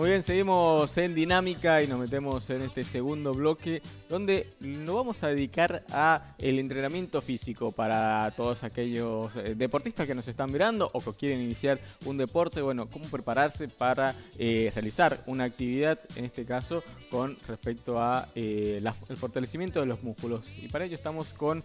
Muy bien, seguimos en dinámica y nos metemos en este segundo bloque donde nos vamos a dedicar a el entrenamiento físico para todos aquellos eh, deportistas que nos están mirando o que quieren iniciar un deporte, bueno, cómo prepararse para eh, realizar una actividad, en este caso con respecto a eh, el fortalecimiento de los músculos. Y para ello estamos con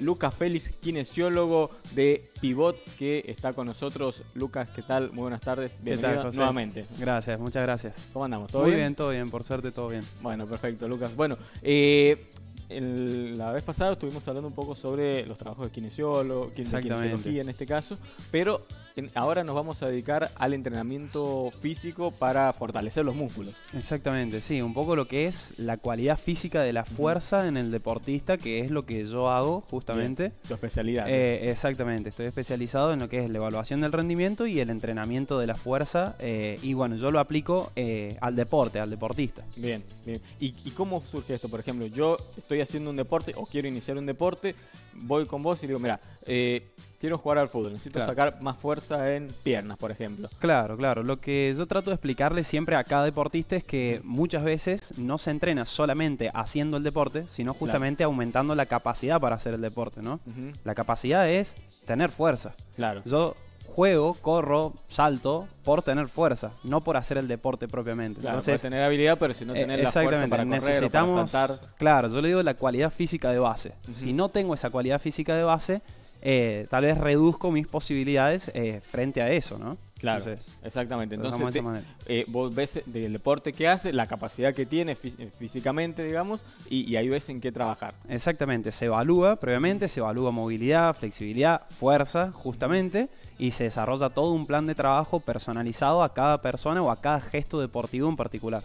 Lucas Félix, kinesiólogo de Pivot, que está con nosotros. Lucas, ¿qué tal? Muy buenas tardes, bienvenido nuevamente. Gracias muchas gracias. ¿Cómo andamos? ¿Todo Muy bien? todo bien, por suerte, todo bien. Bueno, perfecto, Lucas. Bueno, eh, la vez pasada estuvimos hablando un poco sobre los trabajos de kinesiólogo, kinesiología en este caso, pero ahora nos vamos a dedicar al entrenamiento físico para fortalecer los músculos. Exactamente, sí, un poco lo que es la cualidad física de la fuerza en el deportista, que es lo que yo hago justamente. tu especialidad. Eh, exactamente, estoy especializado en lo que es la evaluación del rendimiento y el entrenamiento de la fuerza, eh, y bueno, yo lo aplico eh, al deporte, al deportista. Bien, bien. ¿Y cómo surge esto? Por ejemplo, yo estoy haciendo un deporte o quiero iniciar un deporte, voy con vos y digo, mira, eh, quiero jugar al fútbol, necesito sacar más fuerza en piernas, por ejemplo. Claro, claro. Lo que yo trato de explicarle siempre a cada deportista es que muchas veces no se entrena solamente haciendo el deporte, sino justamente aumentando la capacidad para hacer el deporte, ¿no? La capacidad es tener fuerza. Claro. Yo juego, corro, salto por tener fuerza, no por hacer el deporte propiamente. Claro, Entonces, tener habilidad, pero si no eh, tener la fuerza para correr necesitamos, o saltar. Claro, yo le digo la cualidad física de base. Si no tengo esa cualidad física de base, eh, tal vez reduzco mis posibilidades eh, frente a eso, ¿no? Claro, exactamente. Entonces, eh, vos ves del deporte que hace, la capacidad que tiene físicamente, digamos, y, ahí ves en qué trabajar. Exactamente, se evalúa previamente, se evalúa movilidad, flexibilidad, fuerza, justamente, y se desarrolla todo un plan de trabajo personalizado a cada persona o a cada gesto deportivo en particular.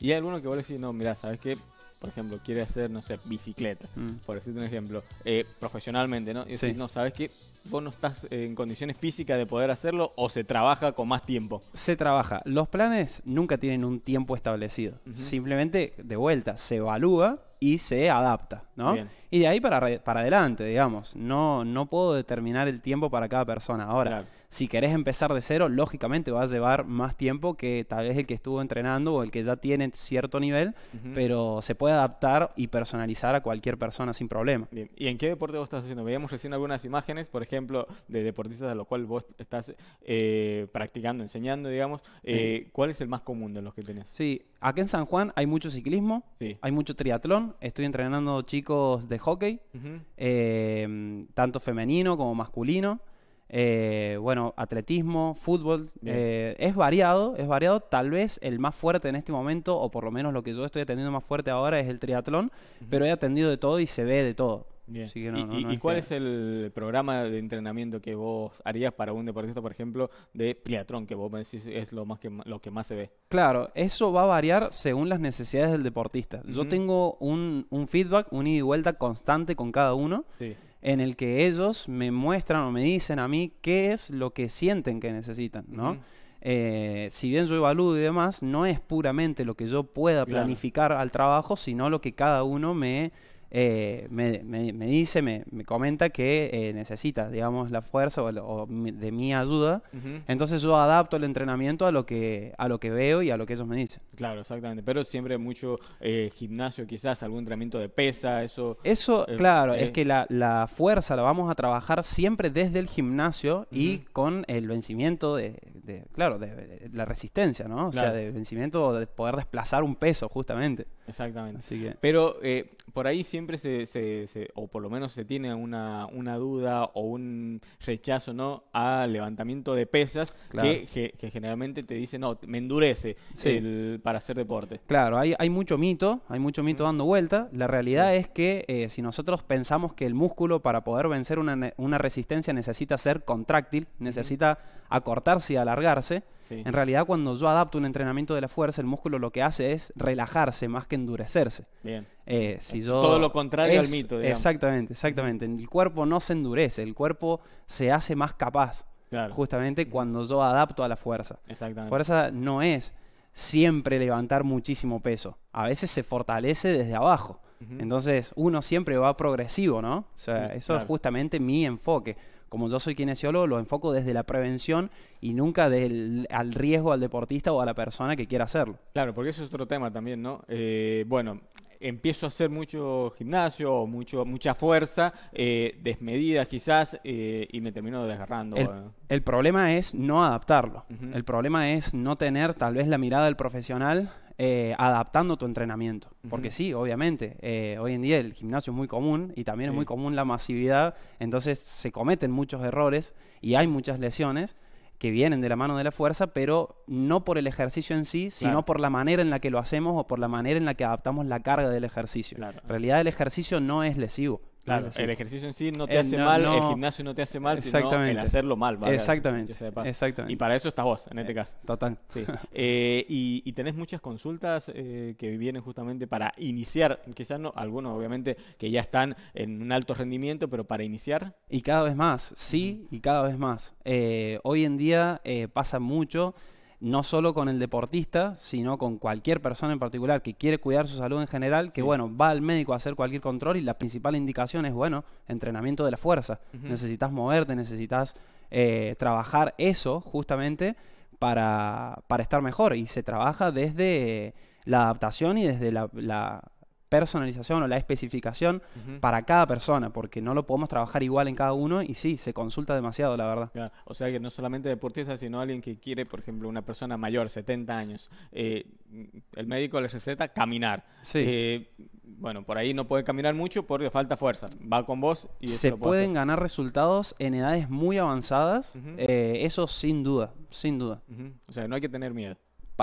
Y hay alguno que vos decís, no, mira, ¿sabes qué? por ejemplo, quiere hacer, no sé, bicicleta, mm. por decirte un ejemplo, eh, profesionalmente, ¿no? Y decís, no, ¿sabes qué? vos no estás en condiciones físicas de poder hacerlo o se trabaja con más tiempo? Se trabaja. Los planes nunca tienen un tiempo establecido. Simplemente, de vuelta, se evalúa y se adapta, ¿no? Y de ahí para, para adelante, digamos. No, no puedo determinar el tiempo para cada persona. Ahora, si querés empezar de cero, lógicamente va a llevar más tiempo que tal vez el que estuvo entrenando o el que ya tiene cierto nivel, pero se puede adaptar y personalizar a cualquier persona sin problema. Bien. ¿Y en qué deporte vos estás haciendo? Veíamos recién algunas imágenes, por ejemplo, de deportistas a los cuales vos estás eh, practicando, enseñando, digamos. Eh, ¿Cuál es el más común de los que tenés? Sí, aquí en San Juan hay mucho ciclismo, hay mucho triatlón. Estoy entrenando chicos de hockey, em, tanto femenino como masculino. Eh, bueno, atletismo, fútbol, eh, es variado, es variado. Tal vez el más fuerte en este momento, o por lo menos lo que yo estoy atendiendo más fuerte ahora, es el triatlón, pero he atendido de todo y se ve de todo. ¿Y, cuál es el programa de entrenamiento que vos harías para un deportista, por ejemplo, de peatrón, que vos me decís es lo, más que, lo que más se ve? Claro, eso va a variar según las necesidades del deportista. Yo tengo un, feedback, un ida y vuelta constante con cada uno. en el que ellos me muestran o me dicen a mí qué es lo que sienten que necesitan, ¿no? Eh, si bien yo evalúo y demás, no es puramente lo que yo pueda planificar al trabajo, sino lo que cada uno me eh, me, me, dice, me, comenta que eh, necesita, digamos, la fuerza o, de mi ayuda. Entonces yo adapto el entrenamiento a lo, que, a lo que veo y a lo que ellos me dicen. Claro, exactamente. Pero siempre mucho eh, gimnasio, quizás algún entrenamiento de pesa, eso. Eso, claro, es que la, fuerza la vamos a trabajar siempre desde el gimnasio y con el vencimiento de claro, de, la resistencia, ¿no? O sea, de vencimiento, de poder desplazar un peso, justamente. Exactamente. Pero eh, por ahí siempre se, o por lo menos se tiene una, duda o un rechazo, ¿no? A levantamiento de pesas que, generalmente te dice, no, me endurece para hacer deporte. Claro, hay, hay mucho mito, hay mucho mito dando vuelta. La realidad es que eh, si nosotros pensamos que el músculo para poder vencer una, resistencia necesita ser contráctil, necesita acortarse la la en realidad, cuando yo adapto un entrenamiento de la fuerza, el músculo lo que hace es relajarse más que endurecerse. Eh, Todo lo contrario al mito. Exactamente, exactamente. El cuerpo no se endurece, el cuerpo se hace más capaz. Justamente cuando yo adapto a la fuerza. Exactamente. Fuerza no es siempre levantar muchísimo peso. A veces se fortalece desde abajo. Entonces uno siempre va progresivo, ¿no? O sea, eso es justamente mi enfoque como yo soy kinesiólogo, lo enfoco desde la prevención y nunca del, al riesgo al deportista o a la persona que quiera hacerlo. Claro, porque eso es otro tema también, ¿no? Eh, bueno, empiezo a hacer mucho gimnasio, mucho, mucha fuerza, eh, desmedidas desmedida quizás, eh, y me termino desgarrando. El, problema es no adaptarlo. El problema es no tener tal vez la mirada del profesional eh, adaptando tu entrenamiento. Porque sí, obviamente, eh, hoy en día el gimnasio es muy común y también es muy común la masividad, entonces se cometen muchos errores y hay muchas lesiones que vienen de la mano de la fuerza, pero no por el ejercicio en sí, sino por la manera en la que lo hacemos o por la manera en la que adaptamos la carga del ejercicio. En realidad el ejercicio no es lesivo. Claro, el ejercicio en sí no te eh, hace mal, el gimnasio no te hace mal, sino el hacerlo mal. ¿vale? Exactamente, exactamente. Y para eso estás vos, en este eh, caso. Total. Sí. Eh, y, tenés muchas consultas que vienen justamente para iniciar, quizás no, algunos obviamente que ya están en un alto rendimiento, pero para iniciar. Y cada vez más, sí, y cada vez más. hoy en día pasa mucho no solo con el deportista, sino con cualquier persona en particular que quiere cuidar su salud en general, que bueno, va al médico a hacer cualquier control y la principal indicación es, bueno, entrenamiento de la fuerza. Necesitas moverte, necesitas eh, trabajar eso justamente para, estar mejor y se trabaja desde eh, la adaptación y desde la personalización o la especificación para cada persona, porque no lo podemos trabajar igual en cada uno y sí, se consulta demasiado, la verdad. O sea que no solamente deportistas, sino alguien que quiere, por ejemplo, una persona mayor, 70 años, eh, el médico le receta caminar. Eh, bueno, por ahí no puede caminar mucho porque falta fuerza. Va con vos y Se pueden ganar resultados en edades muy avanzadas. Eh, eso sin duda, sin duda. O sea, no hay que tener miedo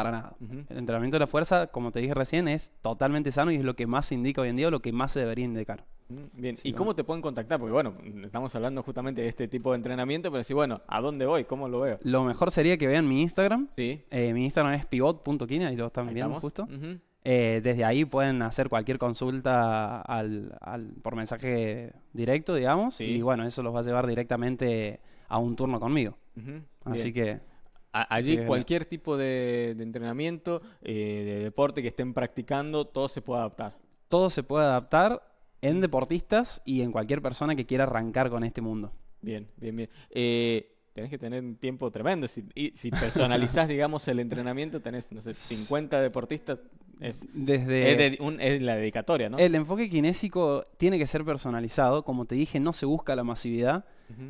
para nada. El entrenamiento de la fuerza, como te dije recién, es totalmente sano y es lo que más se indica hoy en día lo que más se debería indicar. Mm, bien, ¿y cómo te pueden contactar? Porque bueno, estamos hablando justamente de este tipo de entrenamiento, pero si bueno, ¿a dónde voy? ¿Cómo lo veo? Lo mejor sería que vean mi Instagram. Sí. Eh, mi Instagram es pivot.quina y lo están viendo justo. Eh, desde ahí pueden hacer cualquier consulta al, por mensaje directo, digamos. Y bueno, eso los va a llevar directamente a un turno conmigo. Así que allí cualquier tipo de, entrenamiento, eh, de deporte que estén practicando, todo se puede adaptar. Todo se puede adaptar en deportistas y en cualquier persona que quiera arrancar con este mundo. Bien, bien, bien. Eh, tenés que tener un tiempo tremendo. Si, si personalizás, digamos, el entrenamiento, tenés, no sé, 50 deportistas, es, Desde, la dedicatoria, ¿no? El enfoque kinésico tiene que ser personalizado. Como te dije, no se busca la masividad.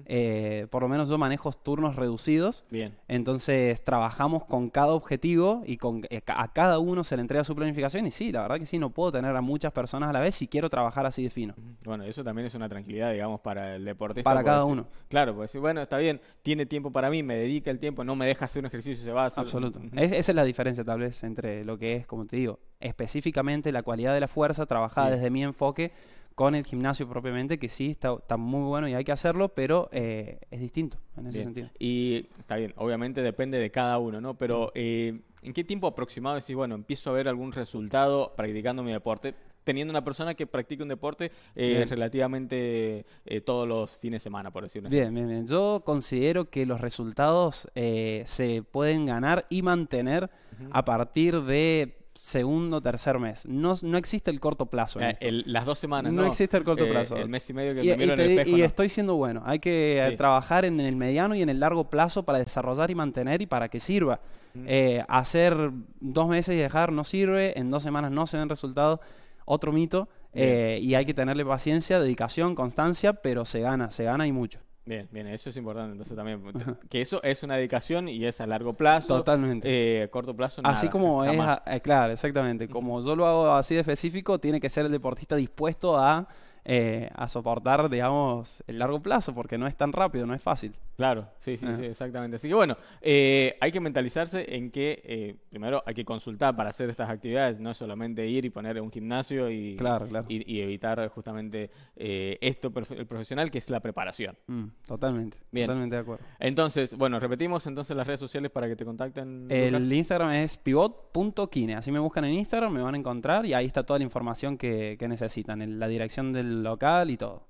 Eh, por lo menos yo manejo turnos reducidos. Bien. Entonces trabajamos con cada objetivo y con, eh, a cada uno se le entrega su planificación. Y sí, la verdad que sí, no puedo tener a muchas personas a la vez si quiero trabajar así de fino. Bueno, eso también es una tranquilidad, digamos, para el deportista. Para cada uno. Claro, pues bueno, está bien, tiene tiempo para mí, me dedica el tiempo, no me deja hacer un ejercicio y se va a hacer... Absoluto. esa es la diferencia, tal vez, entre lo que es, como te digo, específicamente la cualidad de la fuerza trabajada desde mi enfoque con el gimnasio propiamente, que sí, está, muy bueno y hay que hacerlo, pero eh, es distinto en ese sentido. Y está bien, obviamente depende de cada uno, ¿no? Pero eh, ¿en qué tiempo aproximado decís, bueno, empiezo a ver algún resultado practicando mi deporte? Teniendo una persona que practica un deporte eh, relativamente todos los fines de semana, por decirlo Bien, bien, bien. Yo considero que los resultados se pueden ganar y mantener a partir de segundo, tercer mes. No, existe el corto plazo. Eh, las dos semanas. No, existe el corto eh, plazo. El mes y medio que y, en el espejo, Y estoy siendo bueno. Hay que eh, trabajar en el mediano y en el largo plazo para desarrollar y mantener y para que sirva. Mm. hacer dos meses y dejar no sirve. En dos semanas no se ven resultados. Otro mito. y hay que tenerle paciencia, dedicación, constancia, pero se gana, se gana y mucho. Bien, bien, eso es importante. Entonces también, que eso es una dedicación y es a largo plazo. Totalmente. Eh, a corto plazo, nada, Así como es, eh, claro, exactamente. Como yo lo hago así de específico, tiene que ser el deportista dispuesto a eh, soportar, digamos, el largo plazo, porque no es tan rápido, no es fácil. Claro, sí, sí, sí, exactamente. Así que bueno, eh, hay que mentalizarse en que eh, primero hay que consultar para hacer estas actividades, no solamente ir y poner un gimnasio y, evitar justamente eh, esto el profesional, que es la preparación. Mm, totalmente, totalmente de acuerdo. Entonces, bueno, repetimos entonces las redes sociales para que te contacten. El Instagram es pivot.kine, así me buscan en Instagram, me van a encontrar y ahí está toda la información que, necesitan, la dirección del local y todo.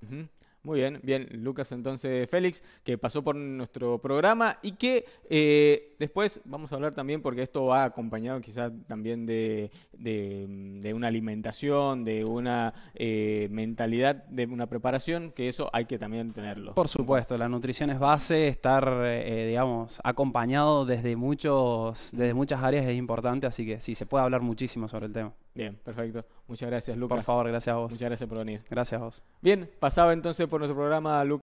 Muy bien, bien, Lucas entonces Félix, que pasó por nuestro programa y que eh, después vamos a hablar también, porque esto va acompañado quizás también de, de, una alimentación, de una eh, mentalidad, de una preparación, que eso hay que también tenerlo. Por supuesto, la nutrición es base, estar, eh, digamos, acompañado desde, muchos, desde muchas áreas es importante, así que sí, se puede hablar muchísimo sobre el tema. Bien, perfecto. Muchas gracias, Lucas. Por favor, gracias a vos. Muchas gracias por venir. Gracias a vos. Bien, pasaba entonces por nuestro programa, Lucas.